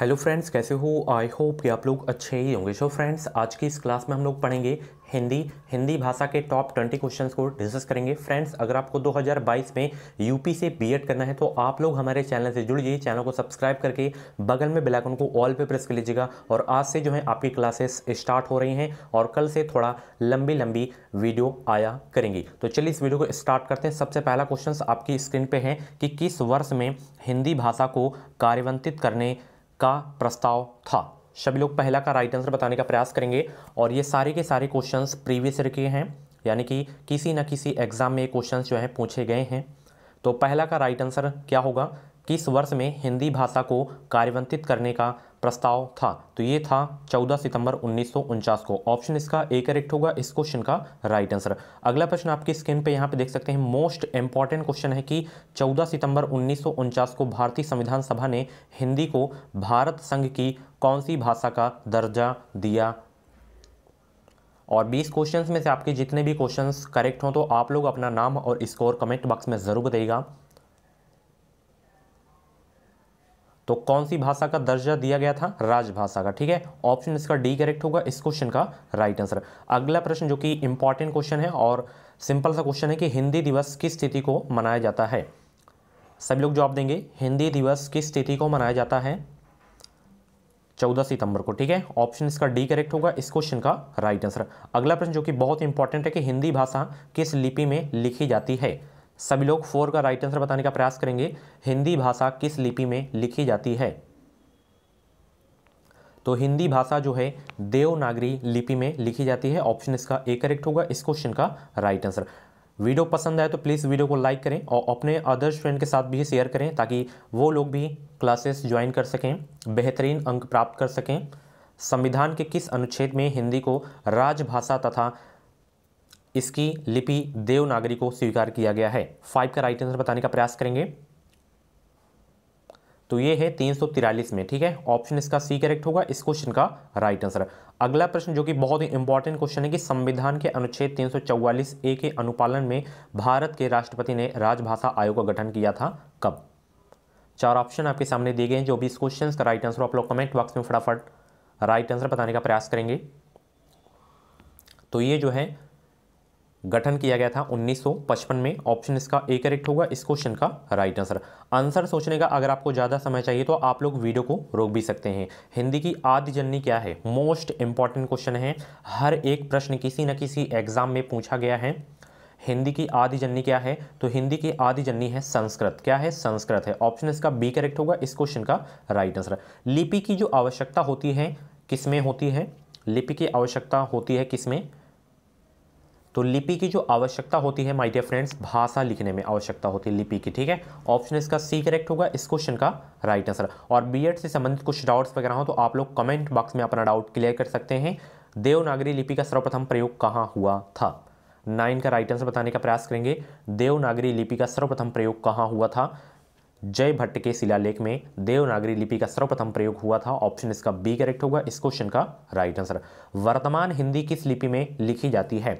hello friends कैसे हो I hope कि आप लोग अच्छे ही होंगे सो फ्रेंड्स आज की इस क्लास में हम लोग पढ़ेंगे हिंदी हिंदी भाषा के टॉप ट्वेंटी क्वेश्चंस को डिस्कस करेंगे फ्रेंड्स अगर आपको 2022 में यूपी से बीएड करना है तो आप लोग हमारे चैनल से जुड़ जाइए चैनल को सब्सक्राइब करके बगल में बेलाइकन को ऑल पे प्रेस कर लीजिएगा और आज से जो है आपकी क्लासेस स्टार्ट हो रही हैं और कल से थोड़ा लंबी लंबी वीडियो आया करेंगी तो चलिए इस वीडियो को स्टार्ट करते हैं सबसे पहला क्वेश्चन आपकी स्क्रीन पर है कि किस वर्ष में हिंदी भाषा को कार्यवंतित करने का प्रस्ताव था सभी लोग पहला का राइट आंसर बताने का प्रयास करेंगे और ये सारे के सारे क्वेश्चंस प्रीवियस ईयर के हैं यानी कि किसी न किसी एग्ज़ाम में क्वेश्चंस जो हैं पूछे गए हैं तो पहला का राइट आंसर क्या होगा किस वर्ष में हिंदी भाषा को कार्यवंतित करने का प्रस्ताव था तो ये था 14 सितंबर उन्नीस को ऑप्शन इसका ए करेक्ट होगा इस क्वेश्चन का राइट आंसर अगला प्रश्न आपकी स्क्रीन पे यहाँ पे देख सकते हैं मोस्ट इंपॉर्टेंट क्वेश्चन है कि 14 सितंबर उन्नीस को भारतीय संविधान सभा ने हिंदी को भारत संघ की कौन सी भाषा का दर्जा दिया और 20 क्वेश्चंस में से आपके जितने भी क्वेश्चंस करेक्ट हों तो आप लोग अपना नाम और स्कोर कमेंट बॉक्स में ज़रूर बताइएगा तो कौन सी भाषा का दर्जा दिया गया था राजभाषा का ठीक है ऑप्शन इसका डी करेक्ट होगा इस क्वेश्चन का राइट आंसर अगला प्रश्न जो कि इंपॉर्टेंट क्वेश्चन है और सिंपल सा क्वेश्चन है कि हिंदी दिवस किस तिथि को मनाया जाता है सभी लोग जवाब देंगे हिंदी दिवस किस तिथि को मनाया जाता है चौदह सितंबर को ठीक है ऑप्शन इसका डी करेक्ट होगा इस क्वेश्चन का राइट आंसर अगला प्रश्न जो कि बहुत इंपॉर्टेंट है कि हिंदी भाषा किस लिपि में लिखी जाती है सभी लोग फोर का राइट आंसर बताने का प्रयास करेंगे हिंदी भाषा किस लिपि में लिखी जाती है तो हिंदी भाषा जो है देवनागरी लिपि में लिखी जाती है ऑप्शन इसका ए करेक्ट होगा इस क्वेश्चन का राइट आंसर वीडियो पसंद आए तो प्लीज़ वीडियो को लाइक करें और अपने अदर्स फ्रेंड के साथ भी शेयर करें ताकि वो लोग भी क्लासेस ज्वाइन कर सकें बेहतरीन अंक प्राप्त कर सकें संविधान के किस अनुच्छेद में हिंदी को राजभाषा तथा इसकी लिपि देवनागरी को स्वीकार किया गया है फाइव का राइट आंसर बताने का प्रयास करेंगे तो ये है तीन में ठीक है ऑप्शन इसका सी करेक्ट होगा इस क्वेश्चन का राइट आंसर अगला प्रश्न जो कि बहुत ही इंपॉर्टेंट क्वेश्चन है कि संविधान के अनुच्छेद चौवालीस ए के अनुपालन में भारत के राष्ट्रपति ने राजभाषा आयोग का गठन किया था कब चार ऑप्शन आपके सामने दिए गए हैं जो भी इस क्वेश्चन का राइट आंसर आप लोग कमेंट बॉक्स में फटाफट राइट आंसर बताने का प्रयास करेंगे तो ये जो है गठन किया गया था 1955 में ऑप्शन इसका ए करेक्ट होगा इस क्वेश्चन का राइट आंसर आंसर सोचने का अगर आपको ज़्यादा समय चाहिए तो आप लोग वीडियो को रोक भी सकते हैं हिंदी की आदि जननी क्या है मोस्ट इंपॉर्टेंट क्वेश्चन है हर एक प्रश्न किसी न किसी एग्जाम में पूछा गया है हिंदी की आदि जननी क्या है तो हिंदी की आदि जननी है संस्कृत क्या है संस्कृत है ऑप्शन इसका बी करेक्ट होगा इस क्वेश्चन का राइट आंसर लिपि की जो आवश्यकता होती है किसमें होती है लिपि की आवश्यकता होती है किसमें तो लिपि की जो आवश्यकता होती है माय डियर फ्रेंड्स भाषा लिखने में आवश्यकता होती है लिपि की ठीक है ऑप्शन इसका सी करेक्ट होगा इस क्वेश्चन का राइट आंसर और बीएड से संबंधित कुछ डाउट्स वगैरह हो तो आप लोग कमेंट बॉक्स में अपना डाउट क्लियर कर सकते हैं देवनागरी लिपि का सर्वप्रथम प्रयोग कहाँ हुआ था नाइन का राइट आंसर बताने का प्रयास करेंगे देवनागरी लिपि का सर्वप्रथम प्रयोग कहाँ हुआ था जय भट्ट के शिलालेख में देवनागरी लिपि का सर्वप्रथम प्रयोग हुआ था ऑप्शन इसका बी करेक्ट होगा इस क्वेश्चन का राइट आंसर वर्तमान हिंदी किस लिपि में लिखी जाती है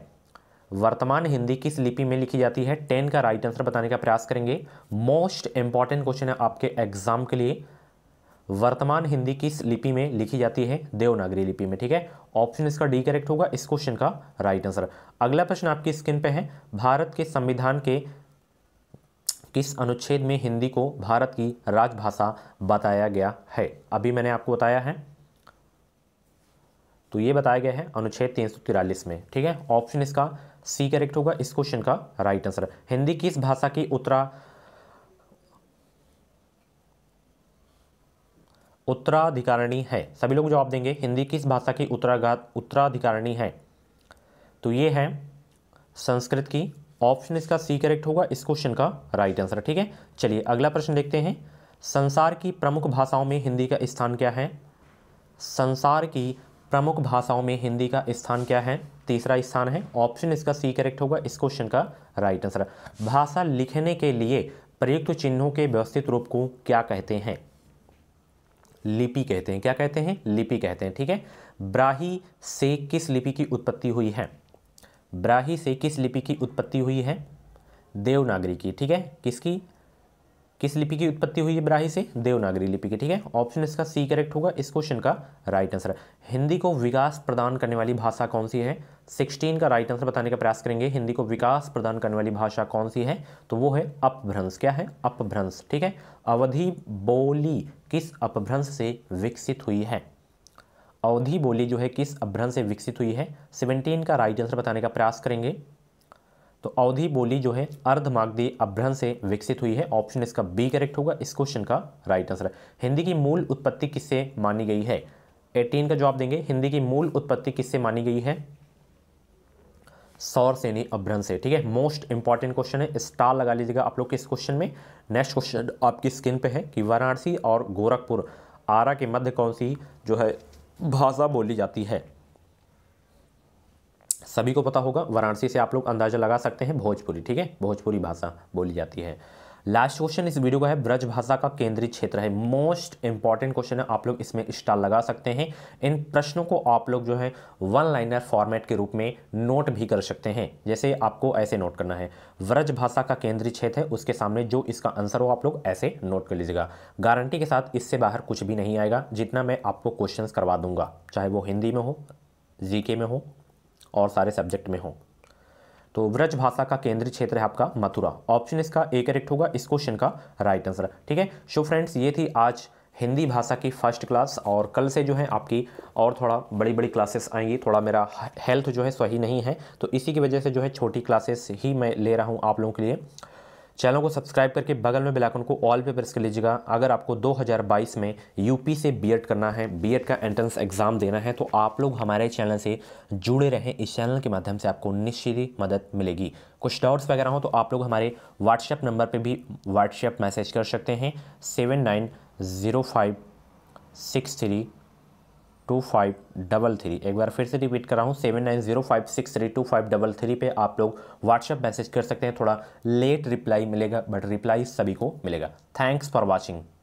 वर्तमान हिंदी किस लिपि में लिखी जाती है टेन का राइट आंसर बताने का प्रयास करेंगे मोस्ट इंपॉर्टेंट क्वेश्चन है आपके एग्जाम के लिए वर्तमान हिंदी किस लिपि में लिखी जाती है देवनागरी लिपि में ठीक है ऑप्शन इसका डी करेक्ट होगा इस क्वेश्चन का राइट आंसर अगला प्रश्न आपकी स्क्रीन पे है भारत के संविधान के किस अनुच्छेद में हिंदी को भारत की राजभाषा बताया गया है अभी मैंने आपको बताया है तो ये बताया गया है अनुच्छेद तीन में ठीक है ऑप्शन इसका सी करेक्ट होगा इस क्वेश्चन का राइट आंसर हिंदी किस भाषा की उत्तरा उत्तराधिकारणी है सभी लोग जवाब देंगे हिंदी किस भाषा की उत्तराघात उत्तराधिकारणी है तो ये है संस्कृत की ऑप्शन इसका सी करेक्ट होगा इस क्वेश्चन का राइट आंसर ठीक है चलिए अगला प्रश्न देखते हैं संसार की प्रमुख भाषाओं में हिंदी का स्थान क्या है संसार की प्रमुख भाषाओं में हिंदी का स्थान क्या है तीसरा स्थान है ऑप्शन इसका सी करेक्ट होगा इस क्वेश्चन का राइट आंसर भाषा लिखने के लिए प्रयुक्त चिन्हों के व्यवस्थित रूप को क्या कहते हैं लिपि कहते हैं क्या कहते हैं लिपि कहते हैं ठीक है ब्राही से किस लिपि की उत्पत्ति हुई है ब्राही से किस लिपि की उत्पत्ति हुई है देवनागरी की ठीक है किसकी किस लिपि की उत्पत्ति हुई है ब्राही से देवनागरी लिपि की ठीक है ऑप्शन इसका सी करेक्ट होगा इस क्वेश्चन का राइट आंसर हिंदी को विकास प्रदान करने वाली भाषा कौन सी है सिक्सटीन का राइट आंसर बताने का प्रयास करेंगे हिंदी को विकास प्रदान करने वाली भाषा कौन सी है तो वो है अपभ्रंश क्या है अपभ्रंश ठीक है अवधि बोली किस अपभ्रंश से विकसित हुई है अवधि बोली जो है किस अपभ्रंश से विकसित हुई है सेवनटीन का राइट आंसर बताने का प्रयास करेंगे तो अवधि बोली जो है अर्धमागधी अभ्रहण से विकसित हुई है ऑप्शन इसका बी करेक्ट होगा इस क्वेश्चन का राइट आंसर है हिंदी की मूल उत्पत्ति किससे मानी गई है एटीन का जवाब देंगे हिंदी की मूल उत्पत्ति किससे मानी गई है सौर सेनी अभ्रंश से ठीक है मोस्ट इंपॉर्टेंट क्वेश्चन है स्टार लगा लीजिएगा आप लोग के इस क्वेश्चन में नेक्स्ट क्वेश्चन आपकी स्क्रीन पे है कि वाराणसी और गोरखपुर आरा के मध्य कौन सी जो है भाषा बोली जाती है सभी को पता होगा वाराणसी से आप लोग अंदाजा लगा सकते हैं भोजपुरी ठीक है भोजपुरी भाषा बोली जाती है लास्ट क्वेश्चन इस वीडियो का है ब्रज भाषा का केंद्रीय क्षेत्र है मोस्ट इंपॉर्टेंट क्वेश्चन है आप लोग इसमें स्टार लगा सकते हैं इन प्रश्नों को आप लोग जो है वन लाइनर फॉर्मेट के रूप में नोट भी कर सकते हैं जैसे आपको ऐसे नोट करना है ब्रज भाषा का केंद्रीय क्षेत्र है उसके सामने जो इसका आंसर हो आप लोग ऐसे नोट कर लीजिएगा गारंटी के साथ इससे बाहर कुछ भी नहीं आएगा जितना मैं आपको क्वेश्चन करवा दूंगा चाहे वो हिंदी में हो जी में हो और सारे सब्जेक्ट में हो तो व्रज भाषा का केंद्रीय क्षेत्र है आपका मथुरा ऑप्शन इसका ए करेक्ट होगा इस क्वेश्चन का राइट आंसर ठीक है सो फ्रेंड्स ये थी आज हिंदी भाषा की फर्स्ट क्लास और कल से जो है आपकी और थोड़ा बड़ी बड़ी क्लासेस आएंगी थोड़ा मेरा हेल्थ जो है सही नहीं है तो इसी की वजह से जो है छोटी क्लासेस ही मैं ले रहा हूँ आप लोगों के लिए चैनल को सब्सक्राइब करके बगल में बिलाकन को ऑल पे प्रेस कर लीजिएगा अगर आपको 2022 में यूपी से बीएड करना है बीएड का एंट्रेंस एग्ज़ाम देना है तो आप लोग हमारे चैनल से जुड़े रहें इस चैनल के माध्यम से आपको निश्चित मदद मिलेगी कुछ डाउट्स वगैरह हो तो आप लोग हमारे व्हाट्सएप नंबर पर भी व्हाट्सएप मैसेज कर सकते हैं seven nine zero five six three two five double three एक बार फिर से रिपीट कर रहा हूँ seven nine zero five six three two five double three पे आप लोग व्हाट्सएप मैसेज कर सकते हैं थोड़ा लेट रिप्लाई मिलेगा बट रिप्लाई सभी को मिलेगा थैंक्स फॉर वॉचिंग